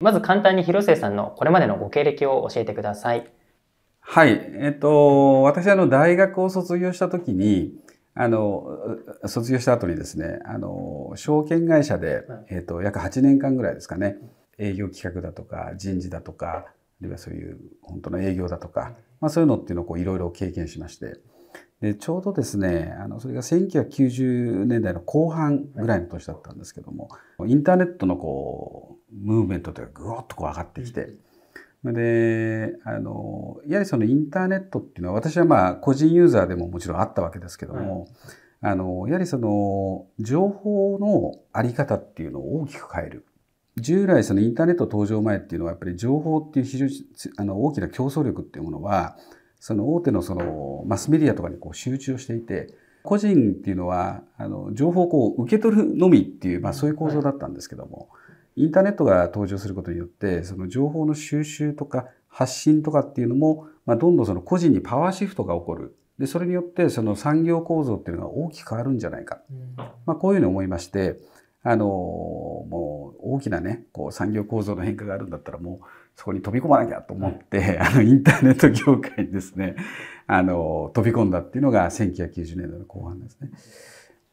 まず簡単に広末さんのこれまでのご経歴を教えてください。はい。えっと、私、はの、大学を卒業した時に、あの、卒業した後にですね、あの、証券会社で、えっと、約8年間ぐらいですかね、営業企画だとか、人事だとか、あるいはそういう本当の営業だとか、まあ、そういうのっていうのをいろいろ経験しまして、でちょうどですねあのそれが1990年代の後半ぐらいの年だったんですけどもインターネットのこムーブメントというかぐわっとこう上がってきて、うん、であのやはりそのインターネットっていうのは私はまあ個人ユーザーでももちろんあったわけですけども、うん、あのやはりその情報のあり方っていうのを大きく変える。従来そのインターネット登場前っていうのはやっぱり情報っていう非常にあの大きな競争力っていうものはその大手のそのマスメディアとかにこう集中していて個人っていうのはあの情報をこう受け取るのみっていう、まあ、そういう構造だったんですけども、はいインターネットが登場することによって、その情報の収集とか発信とかっていうのも、まあ、どんどんその個人にパワーシフトが起こる。で、それによってその産業構造っていうのが大きく変わるんじゃないか。まあ、こういうふうに思いまして、あの、もう大きなね、こう産業構造の変化があるんだったらもうそこに飛び込まなきゃと思って、あの、インターネット業界にですね、あの、飛び込んだっていうのが1990年代の後半ですね。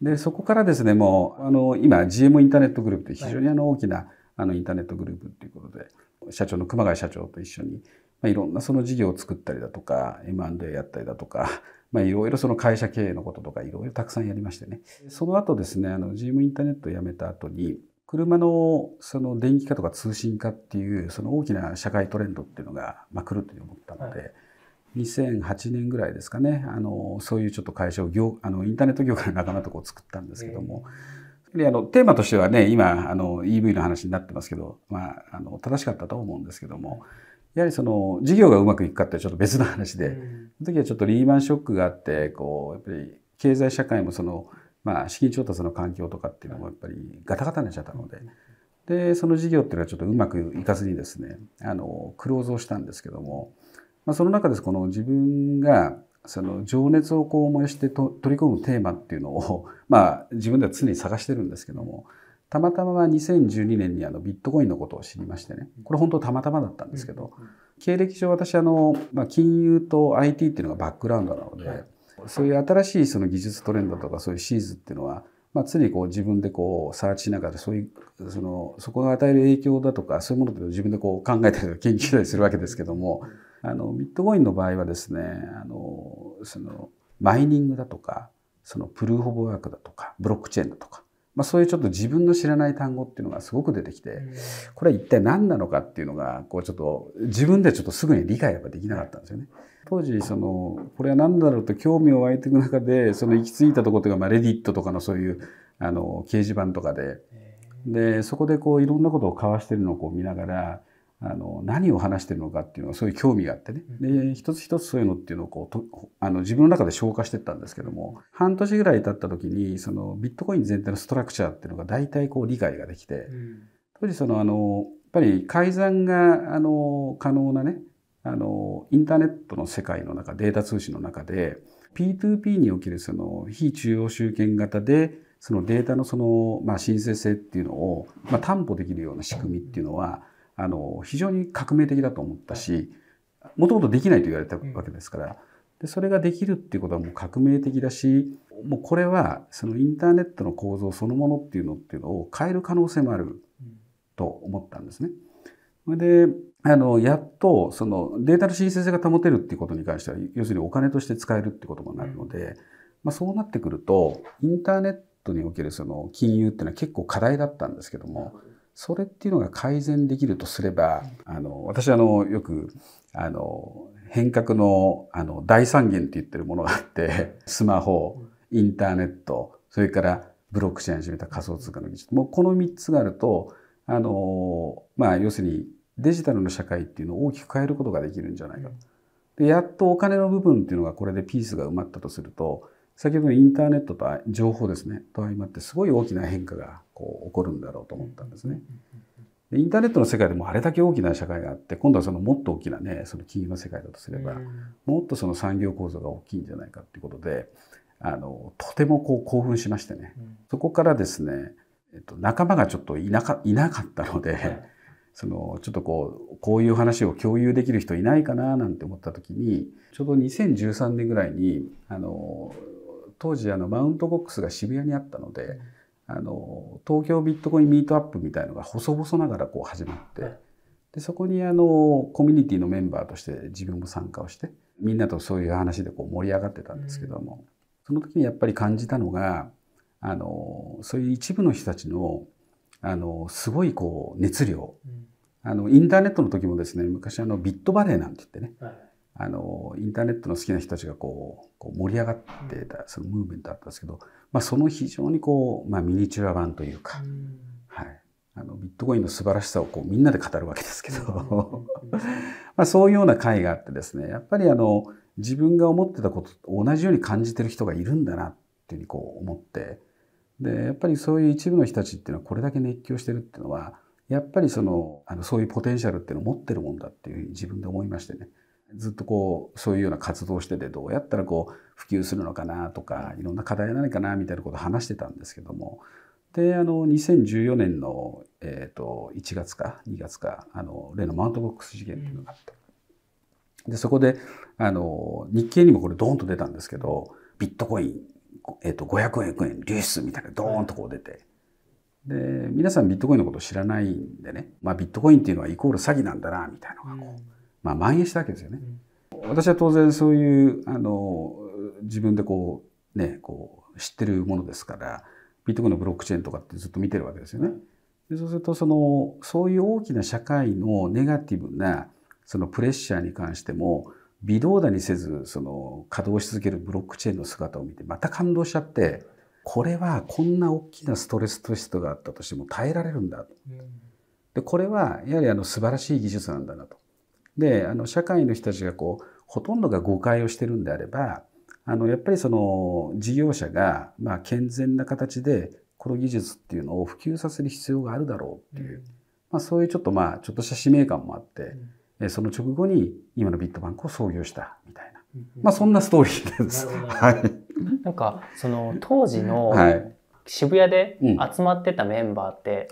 で、そこからですね、もう、あの、今 GM インターネットグループって非常にあの大きな、あのインターネットグループっていうことで社長の熊谷社長と一緒に、まあ、いろんなその事業を作ったりだとか M&A やったりだとか、まあ、いろいろその会社経営のこととかいろいろたくさんやりましてねその後ですねあの GM インターネットを辞めた後に車のその電気化とか通信化っていうその大きな社会トレンドっていうのが、まあ、来ると思ったので。はい2008年ぐらいですかねあのそういうちょっと会社を業あのインターネット業界の仲間とこう作ったんですけども、であのテーマとしてはね今あの EV の話になってますけど、まあ、あの正しかったと思うんですけどもやはりその事業がうまくいくかってちょっと別の話で、うん、その時はちょっとリーマンショックがあってこうやっぱり経済社会もその、まあ、資金調達の環境とかっていうのもやっぱりガタガタになっちゃったので。でその事業っていうのはちょっとうまくいかずにですねあのクローズをしたんですけども、まあ、その中でこの自分がその情熱をこう燃やして取り込むテーマっていうのを、まあ、自分では常に探してるんですけどもたまたまは2012年にあのビットコインのことを知りましてねこれ本当たまたまだったんですけど、経歴上私あの、まあ、金融と IT っていうのがバックグラウンドなので、そういう新しいその技術トレンドとかそういうシーズっていうのは、まあ、常にこう自分でこうサーチしながらそういうそのそこが与える影響だとかそういうものって自分でこう考えたり研究したりするわけですけども。あのビットコインの場合はですねあのそのマイニングだとかそのプルーフ・オブ・ワークだとかブロックチェーンだとか、まあ、そういうちょっと自分の知らない単語っていうのがすごく出てきて、これは一体何なのかっていうのがこうちょっと自分でちょっとすぐに理解ができなかったんですよね。当時そのこれは何だろうと興味を湧いていく中でその行き着いたところというか、まあ、レディットとかのそういうあの掲示板とかででそこでこういろんなことを交わしているのをこう見ながらあの何を話してるのかっていうのはそういう興味があってねで一つ一つそういうのっていうのをこうとあの自分の中で消化してったんですけども半年ぐらい経った時にそのビットコイン全体のストラクチャーっていうのが大体こう理解ができて当時そのあのやっぱり改ざんがあの可能なねあのインターネットの世界の中データ通信の中で P2P におけるその非中央集権型でそのデータのその、まあ、申請性っていうのを、まあ、担保できるような仕組みっていうのは、あの非常に革命的だと思ったしもともとできないと言われたわけですから、でそれができるっていうことはもう革命的だしもうこれはそのインターネットの構造そのものっていうのっていうのを変える可能性もあると思ったんですね。であのやっとそのデータの申請性が保てるっていうことに関しては要するにお金として使えるってこともなるので、まあ、そうなってくるとインターネットにおけるその金融っていうのは結構課題だったんですけども。それっていうのが改善できるとすれば、あの私あのよくあの変革のあの大三元って言ってるものがあって スマホインターネットそれからブロックチェーン始めた仮想通貨の技術もうこの三つがあるとあの、まあ、要するにデジタルの社会っていうのを大きく変えることができるんじゃないかでやっとお金の部分っていうのがこれでピースが埋まったとすると先ほどのインターネットと情報ですねと相まってすごい大きな変化がこう起こるんだろうと思ったんですね。インターネットの世界でもあれだけ大きな社会があって今度はそのもっと大きなねその金融の世界だとすれば、もっとその産業構造が大きいんじゃないかっていうことであのとてもこう興奮しましてね、そこからですね、えっと、仲間がちょっといなかいなかったので、そのちょっとこうこういう話を共有できる人いないかななんて思った時にちょうど2013年ぐらいにあの当時あのマウントボックスが渋谷にあったので。あの東京ビットコインミートアップみたいのが細々ながらこう始まって、でそこにあのコミュニティのメンバーとして自分も参加をしてみんなとそういう話でこう盛り上がってたんですけども、その時にやっぱり感じたのがあのそういう一部の人たちのあのすごいこう熱量、あのインターネットの時もですね昔あのビットバレーなんて言ってね、はいあのインターネットの好きな人たちがこうこう盛り上がってたそのムーブメントだったんですけど、まあ、その非常にこう、まあ、ミニチュア版というか、はい、あのビットコインの素晴らしさをこうみんなで語るわけですけど まあそういうような会があってですねやっぱりあの自分が思ってたことと同じように感じてる人がいるんだなっていうふうにこう思ってでやっぱりそういう一部の人たちっていうのはこれだけ熱狂してるっていうのはやっぱりそのあのそういうポテンシャルっていうのを持ってるもんだっていうふうに自分で思いましてね。ずっとこうそういうような活動をしててどうやったらこう普及するのかなとかいろんな課題は何かなみたいなことを話してたんですけどもであの2014年の、えーと、1月か2月かあの例のマウントボックス事件っていうのがあって、うん、でそこであの日経にもこれドーンと出たんですけどビットコイン、えーと、円、500億円流出みたいなドーンとこう出て。で皆さんビットコインのこと知らないんでね、まあ、ビットコインっていうのはイコール詐欺なんだなみたいなのがこう、うんまあ、蔓延したわけですよね。私は当然そういうあの自分でこうねこう知ってるものですからビットコインのブロックチェーンとかってずっと見てるわけですよね。でそうするとそのそういう大きな社会のネガティブなそのプレッシャーに関しても微動だにせずその稼働し続けるブロックチェーンの姿を見てまた感動しちゃってこれはこんな大きなストレステストがあったとしても耐えられるんだと。でこれはやはりあの素晴らしい技術なんだなと。であの社会の人たちがこうほとんどが誤解をしてるんであればあのやっぱりその事業者がまあ健全な形でこの技術っていうのを普及させる必要があるだろうっていう、うん、まあ、そういうちょっとまあちょっとした使命感もあって、うん、その直後に今のビットバンクを創業したみたいな、うん、まあ、そんなストーリーです。はい、なんかその当時の渋谷で集まってたメンバーって、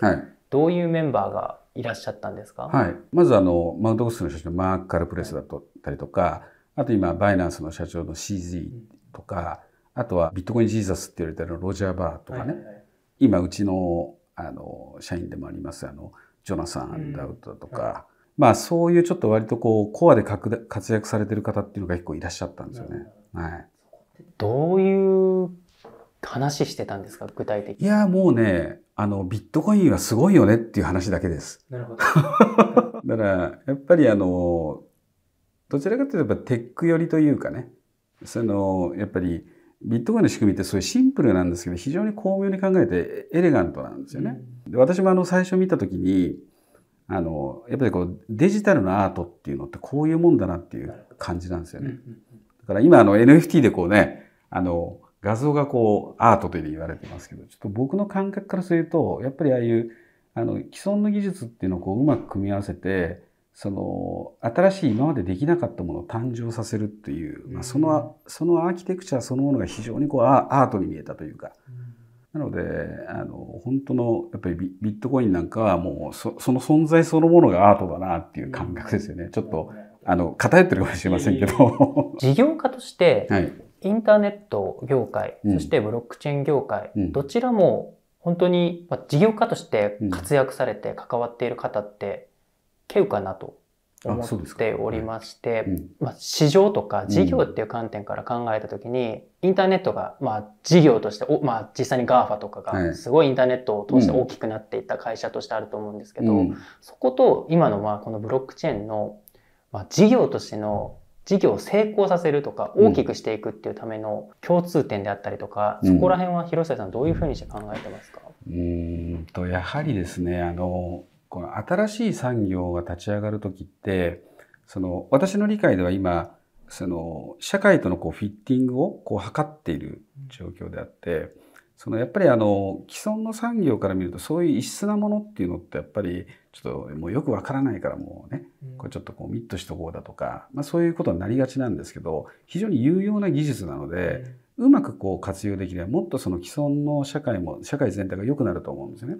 どういうメンバーがいらっしゃったんですかはい。まずあの、マウントグッスの社長のマーク・カルプレスだったりとか、はい、あと今、バイナンスの社長の CZ とか、うん、あとはビットコイン・ジーザスって言われてるロジャー・バーとかね、はいはい、今、うちのあの社員でもあります、あの、ジョナサン・ダウトとか、うんはいまあそういうちょっと割とこうコアで活躍されてる方っていうのが結構いらっしゃったんですよね。はい。どういう話してたんですか具体的に。いや、もうね、あの、ビットコインはすごいよねっていう話だけです。なるほど。だから、やっぱりあの、どちらかというとやっぱテック寄りというかね、その、やっぱり、ビットコインの仕組みってそういうシンプルなんですけど、非常に巧妙に考えてエレガントなんですよね。で私もあの、最初見た時に、あの、やっぱりこう、デジタルのアートっていうのってこういうもんだなっていう感じなんですよね。だから今あの NFT でこうね、あの、画像がこうアートと言われてますけど、ちょっと僕の感覚からすると、やっぱりああいうあの既存の技術っていうのをこううまく組み合わせて、その新しい今までできなかったものを誕生させるっていう、まあ、そのそのアーキテクチャそのものが非常にこうアートに見えたというか、なのであの本当のやっぱりビットコインなんかはもうその存在そのものがアートだなっていう感覚ですよね、ちょっとあの偏ってるかもしれませんけど。事業家として、はいインターネット業界、そしてブロックチェーン業界、どちらも本当に事業家として活躍されて関わっている方って、けうかなと思っておりまして、まあ、市場とか事業っていう観点から考えた時に、インターネットが、まあ、事業としてお、まあ、実際に GAFA とかがすごいインターネットを通して大きくなっていった会社としてあると思うんですけど、そこと今のまあこのブロックチェーンの、まあ、事業としての事業を成功させるとか大きくしていくっていうための共通点であったりとか、うん、そこら辺は広瀬さんどういうふうにして考えてますかうんとやはりですねあのこの新しい産業が立ち上がる時ってその私の理解では今その社会とのこうフィッティングをこう図っている状況であって、そのやっぱりあの既存の産業から見るとそういう異質なものっていうのってやっぱりちょっともうよくわからないからもうね、これちょっとこうミットしとこうだとか、まあ、そういうことになりがちなんですけど、非常に有用な技術なので、うまくこう活用できれば、もっとその既存の社会も、社会全体が良くなると思うんですよね。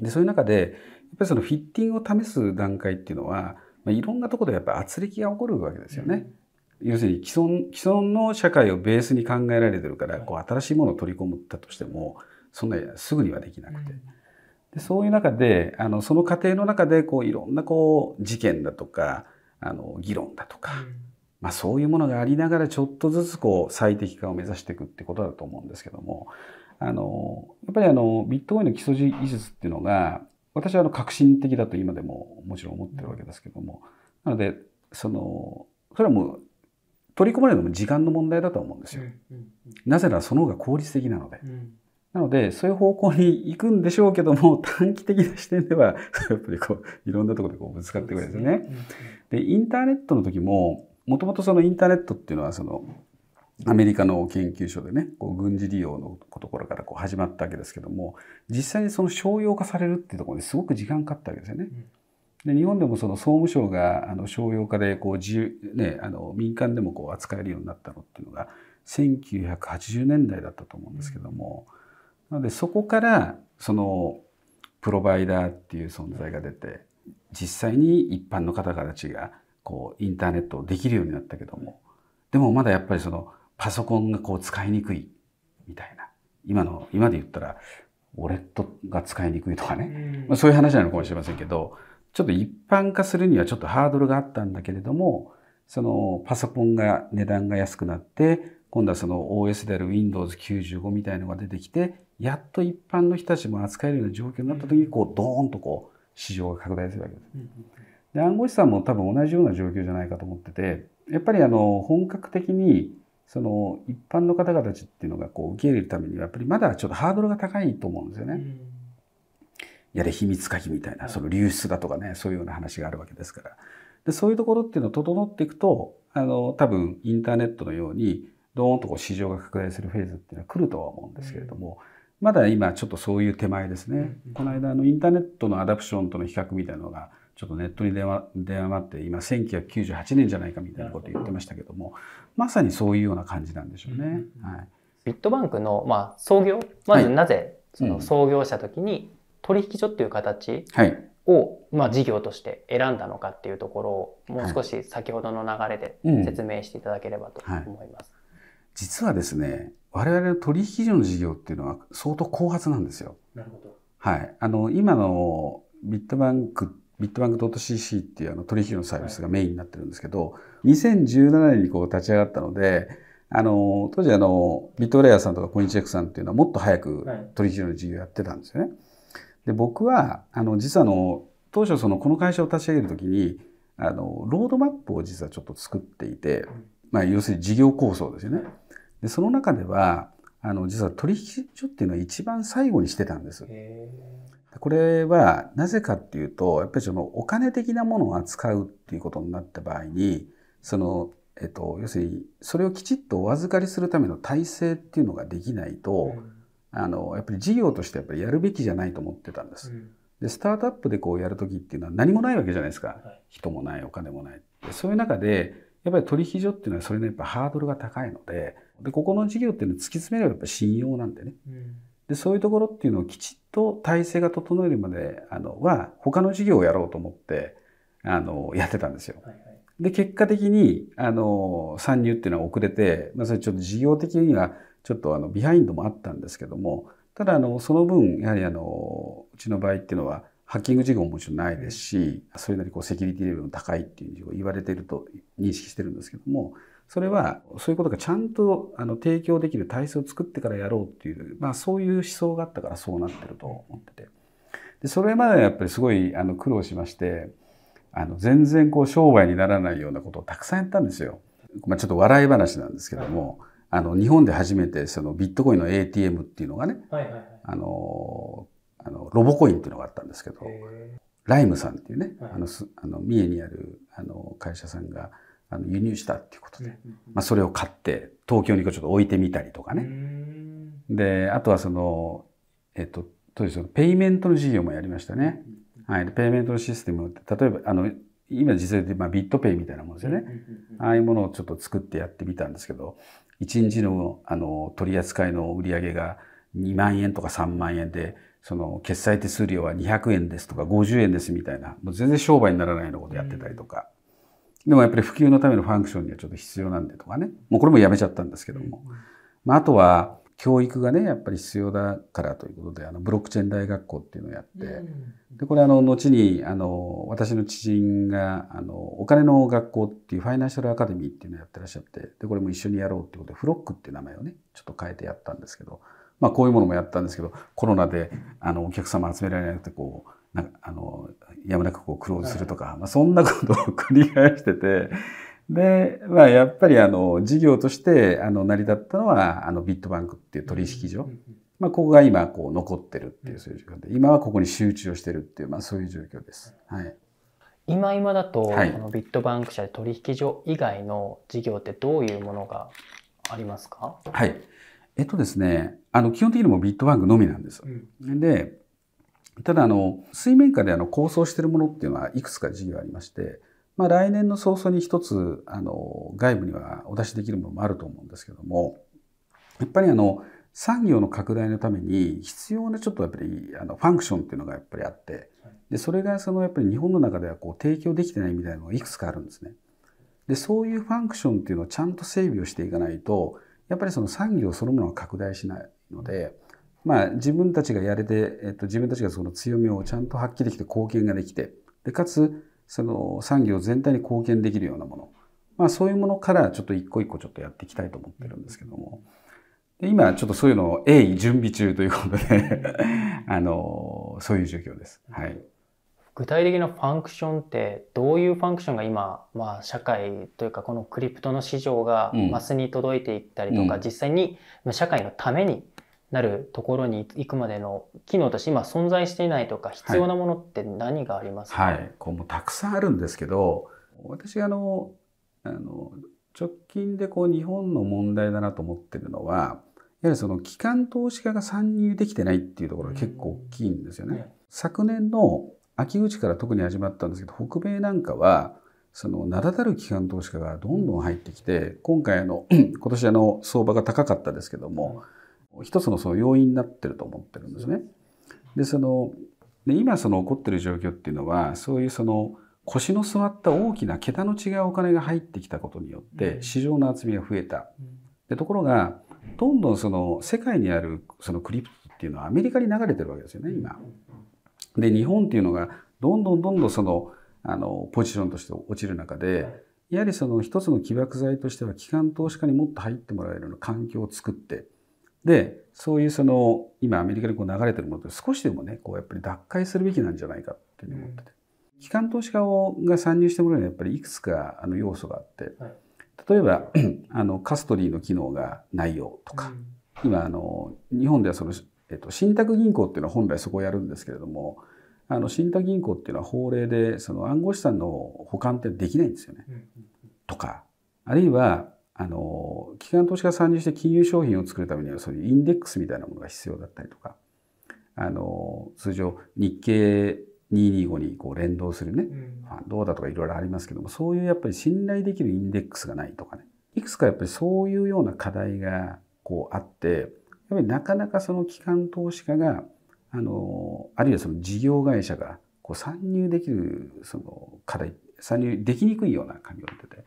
で、そういう中で、やっぱりそのフィッティングを試す段階っていうのは、まあ、いろんなところでやっぱ圧力が起こるわけですよね。要するに既存既存の社会をベースに考えられてるからこう新しいものを取り込むったとしてもそんなすぐにはできなくて、でそういう中であのその過程の中でこういろんなこう事件だとかあの議論だとか、まあ、そういうものがありながらちょっとずつこう最適化を目指していくってことだと思うんですけどもあのやっぱりあのビットコインの基礎技術っていうのが私はあの革新的だと今でももちろん思ってるわけですけども、なのでそのそれはもう取り込まれるのも時間の問題だと思うんですよ。なぜならその方が効率的なので。うんなので、そういう方向に行くんでしょうけども、短期的な視点では、やっぱりこう、いろんなところでこうぶつかってくるんですよね。で、インターネットの時も、もともとそのインターネットっていうのは、その、アメリカの研究所でね、こう軍事利用のところからこう始まったわけですけども、実際にその商用化されるっていうところにすごく時間かかったわけですよね。で日本でもその総務省があの商用化でこう自由、ね、あの民間でもこう扱えるようになったのっていうのが1980年代だったと思うんですけども、うんなのでそこからそのプロバイダーっていう存在が出て実際に一般の方たちがこうインターネットをできるようになったけどもでもまだやっぱりそのパソコンがこう使いにくいみたいな今の今で言ったらウォレットが使いにくいとかね、まあ、そういう話なのかもしれませんけどちょっと一般化するにはちょっとハードルがあったんだけれどもそのパソコンが値段が安くなって今度はその OS である Windows95 みたいのが出てきて、やっと一般の人たちも扱えるような状況になった時に、こう、ドーンとこう、市場が拡大するわけです。で、暗号資産も多分同じような状況じゃないかと思ってて、やっぱりあの、本格的に、その一般の方々っていうのがこう受け入れるためにはやっぱりまだちょっとハードルが高いと思うんですよね。やれ秘密鍵みたいなその流出だとかねそういうような話があるわけですからでそういうところっていうのを整っていくとあの多分インターネットのようにどーンとこう市場が拡大するフェーズっていうのは来るとは思うんですけれども、まだ今ちょっとそういう手前ですね。この間のインターネットのアダプションとの比較みたいなのがちょっとネットに出回って今1998年じゃないかみたいなこと言ってましたけどもまさにそういうような感じなんでしょうね。はい、ビットバンクの、まあ、創業まずなぜその創業した時に取引所っていう形を、まあ、事業として選んだのかっていうところをもう少し先ほどの流れで説明していただければと思います。実はですね、我々の取引所の事業っていうのは相当後発なんですよ。なるほど。はい。あの、今のビットバンク、ビットバンク .cc っていうあの取引所のサービスがメインになってるんですけど、はい、2017年にこう立ち上がったので、あの、当時あの、ビットレアさんとかコインチェックさんっていうのはもっと早く取引所の事業やってたんですよね。で、僕は、あの、実はあの、当初その、この会社を立ち上げるときに、あの、ロードマップを実はちょっと作っていて、まあ、要するに事業構想ですよね。で、その中では、あの、実は取引所っていうのは一番最後にしてたんです。これは、なぜかっていうと、やっぱりそのお金的なものを扱うっていうことになった場合に、その、えっと、要するに、それをきちっとお預かりするための体制っていうのができないと、うん、あの、やっぱり事業としてやっぱりやるべきじゃないと思ってたんです。うん、で、スタートアップでこうやるときっていうのは何もないわけじゃないですか。はい、人もない、お金もない。そういう中で、やっぱり取引所っていうのはそれのやっぱハードルが高いので、で、ここの事業っていうのは突き詰めればやっぱ信用なんでね。うんでそういうところっていうのをきちっと体制が整えるまであのは他の事業をやろうと思ってあのやってたんですよ。はいで結果的にあの参入っていうのは遅れて、まあ、それちょっと事業的にはちょっとあのビハインドもあったんですけどもただあのその分やはりあのうちの場合っていうのはハッキング事業ももちろんないですし、それなりこうセキュリティレベルの高いっていう言われてると認識してるんですけども、それはそういうことがちゃんとあの提供できる体制を作ってからやろうっていう、まあそういう思想があったからそうなってると思ってて。で、それまではやっぱりすごいあの苦労しまして、あの全然こう商売にならないようなことをたくさんやったんですよ。まあちょっと笑い話なんですけども、あの日本で初めてそのビットコインの ATM っていうのがね、はいはいはい、あのあの、ロボコインっていうのがあったんですけど、ライムさんっていうね、あの、あの三重にあるあの会社さんがあの輸入したっていうことで、まあ、それを買って、東京にちょっと置いてみたりとかね。で、あとはその、えっと、そうですペイメントの事業もやりましたね。はい、ペイメントのシステムって、例えば、あの、今実際で、まあ、ビットペイみたいなものですよね。ああいうものをちょっと作ってやってみたんですけど、1日のあの取り扱いの売り上げが2万円とか3万円で、その決済手数料は200円ですとか50円ですみたいな、もう全然商売にならないようなことやってたりとか、うん、でもやっぱり普及のためのファンクションにはちょっと必要なんでとかね、もうこれもやめちゃったんですけども、うん、まあ、あとは教育がね、やっぱり必要だからということで、あのブロックチェーン大学校っていうのをやって、うん、でこれあの後にあの私の知人があのお金の学校っていうファイナンシャルアカデミーっていうのをやってらっしゃって、でこれも一緒にやろうってことで、フロックっていう名前をね、ちょっと変えてやったんですけど、まあ、こういうものもやったんですけどコロナであのお客様集められなくてこうなんかあのやむなくこうクローズするとか、はい、まあ、そんなことを繰り返しててで、まあ、やっぱりあの事業としてあの成り立ったのはあのビットバンクっていう取引所、まあ、ここが今こう残ってるっていうそういう状況で今はここに集中をしてるっていう、まあ、そういう状況です。はい今今だと、はい、このビットバンク社で取引所以外の事業ってどういうものがありますかはいえっとですね、あの基本的にもビットバンクのみなんです。うん、で、ただあの水面下であの構想しているものっていうのはいくつか事業ありまして、まあ、来年の早々に一つあの外部にはお出しできるものもあると思うんですけどもやっぱりあの産業の拡大のために必要なちょっとやっぱりあのファンクションっていうのがやっぱりあってでそれがそのやっぱり日本の中ではこう提供できてないみたいなのがいくつかあるんですね。でそういうファンクションっていうのをちゃんと整備をしていかないとやっぱりその産業そのものは拡大しないので、まあ、自分たちがやれて、えっと、自分たちがその強みをちゃんと発揮できて貢献ができてでかつその産業全体に貢献できるようなもの、まあ、そういうものからちょっと一個一個ちょっとやっていきたいと思ってるんですけども。で今ちょっとそういうのを鋭意準備中ということで あのそういう状況です。はい具体的なファンクションってどういうファンクションが今、まあ、社会というかこのクリプトの市場がマスに届いていったりとか、うん、実際に社会のためになるところに行くまでの機能として今存在していないとか必要なものって何がありますか、はい、はい、こうもたくさんあるんですけど私あのあの直近でこう日本の問題だなと思ってるのはやはりその機関投資家が参入できてないっていうところが結構大きいんですよね。うん、昨年の秋口から特に始まったんですけど北米なんかはその名だたる機関投資家がどんどん入ってきて今回の 今年あの相場が高かったですけども、一つのその要因になってると思ってるんですね。でそので今その起こってる状況っていうのはそういうその腰の座った大きな桁の違うお金が入ってきたことによって市場の厚みが増えた。でところがどんどんその世界にあるそのクリプトっていうのはアメリカに流れてるわけですよね今。で、日本っていうのが、どんどんどんどんその、あの、ポジションとして落ちる中で、やはりその一つの起爆剤としては、機関投資家にもっと入ってもらえるような環境を作って、で、そういうその、今アメリカにこう流れてるものて少しでもね、こうやっぱり脱会するべきなんじゃないかっていうふうに思ってて。うん、機関投資家をが参入してもらうにはやっぱりいくつかあの要素があって、はい、例えば あのカストリーの機能がないよとか、うん、今あの日本ではその、えっと、信託銀行っていうのは本来そこをやるんですけれどもあの信託銀行っていうのは法令でその暗号資産の保管ってできないんですよね。とかあるいはあの機関投資家参入して金融商品を作るためにはそういうインデックスみたいなものが必要だったりとかあの通常日経225にこう連動するね、うどうだとかいろいろありますけどもそういうやっぱり信頼できるインデックスがないとかねいくつかやっぱりそういうような課題がこうあってやっぱりなかなかその機関投資家があの、あるいはその事業会社がこう参入できるその課題、参入できにくいような環境で、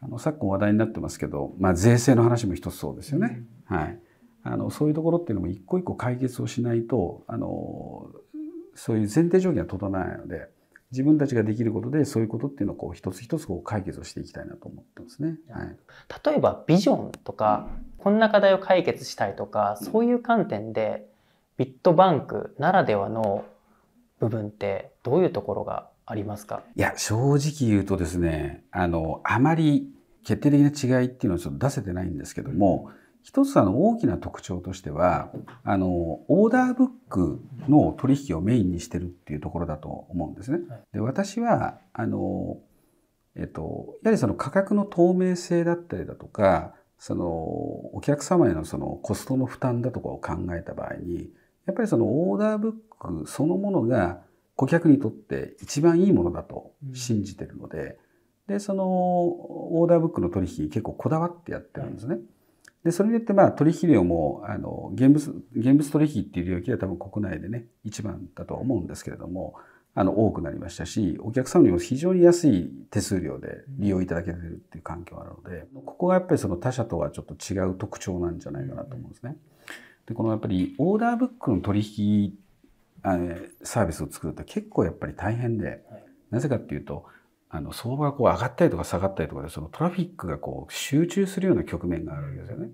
あの、昨今話題になってますけど、まあ税制の話も一つそうですよね。はい。あの、そういうところっていうのも一個一個解決をしないと、あの、そういう前提条件は整わないので、自分たちができることでそういうことっていうのをこう一つ一つこう解決をしていきたいなと思ってますね。はい、例えばビジョンとかこんな課題を解決したいとかそういう観点でビットバンクならではの部分ってどういうところがありますかいや正直言うとですねあのあまり決定的な違いっていうのはちょっと出せてないんですけども一つあの大きな特徴としてはあのオーダーブックの取引をメインにしてるっていうところだと思うんですね。で私はあのえっと、やはりその価格の透明性だったりだとかそのお客様へのそのコストの負担だとかを考えた場合にやっぱりそのオーダーブックそのものが顧客にとって一番いいものだと信じてるので、うん、で、そのオーダーブックの取引結構こだわってやってるんですね。はい、で、それによってまあ取引量も、あの、現物、現物取引っていう領域は多分国内でね、一番だとは思うんですけれども、あの、多くなりましたし、お客様にも非常に安い手数料で利用いただけてるっていう環境があるので、ここがやっぱりその他社とはちょっと違う特徴なんじゃないかなと思うんですね。うんでこのやっぱりオーダーブックの取引あサービスを作ると結構やっぱり大変で、なぜかっていうとあの相場がこう上がったりとか下がったりとかでそのトラフィックがこう集中するような局面があるわけですよね。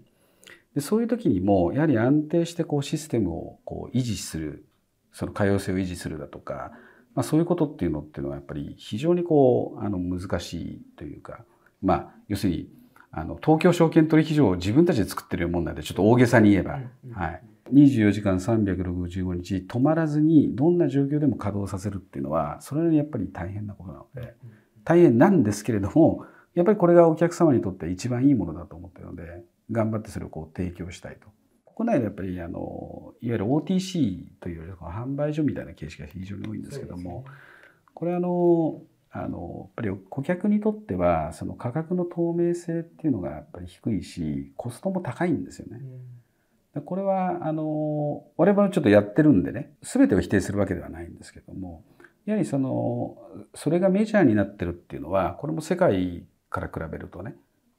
でそういう時にもやはり安定してこうシステムをこう維持するその可用性を維持するだとか、まあ、そういうことっていうのっていうのはやっぱり非常にこうあの難しいというかまあ要するにあの、東京証券取引所を自分たちで作ってるもんなんで、ちょっと大げさに言えば。はい。24時間365日止まらずにどんな状況でも稼働させるっていうのはそれなりにやっぱり大変なことなので大変なんですけれどもやっぱりこれがお客様にとって一番いいものだと思ってるので頑張ってそれをこう提供したいと。国内でやっぱりあのいわゆる OTC というより販売所みたいな形式が非常に多いんですけども、これあのあのやっぱり顧客にとってはその価格の透明性っていうのがやっぱり低いしコストも高いんですよね。うん、これはあの我々はちょっとやってるんでね全てを否定するわけではないんですけどもやはりそのそれがメジャーになってるっていうのはこれも世界から比べるとね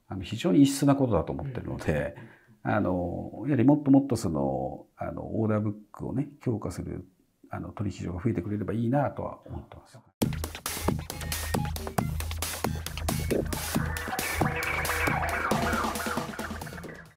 あの非常に異質なことだと思ってるので、うん、あのやはりもっともっとそのあのオーダーブックをね強化するあの取引所が増えてくれればいいなとは思ってます。Thank you.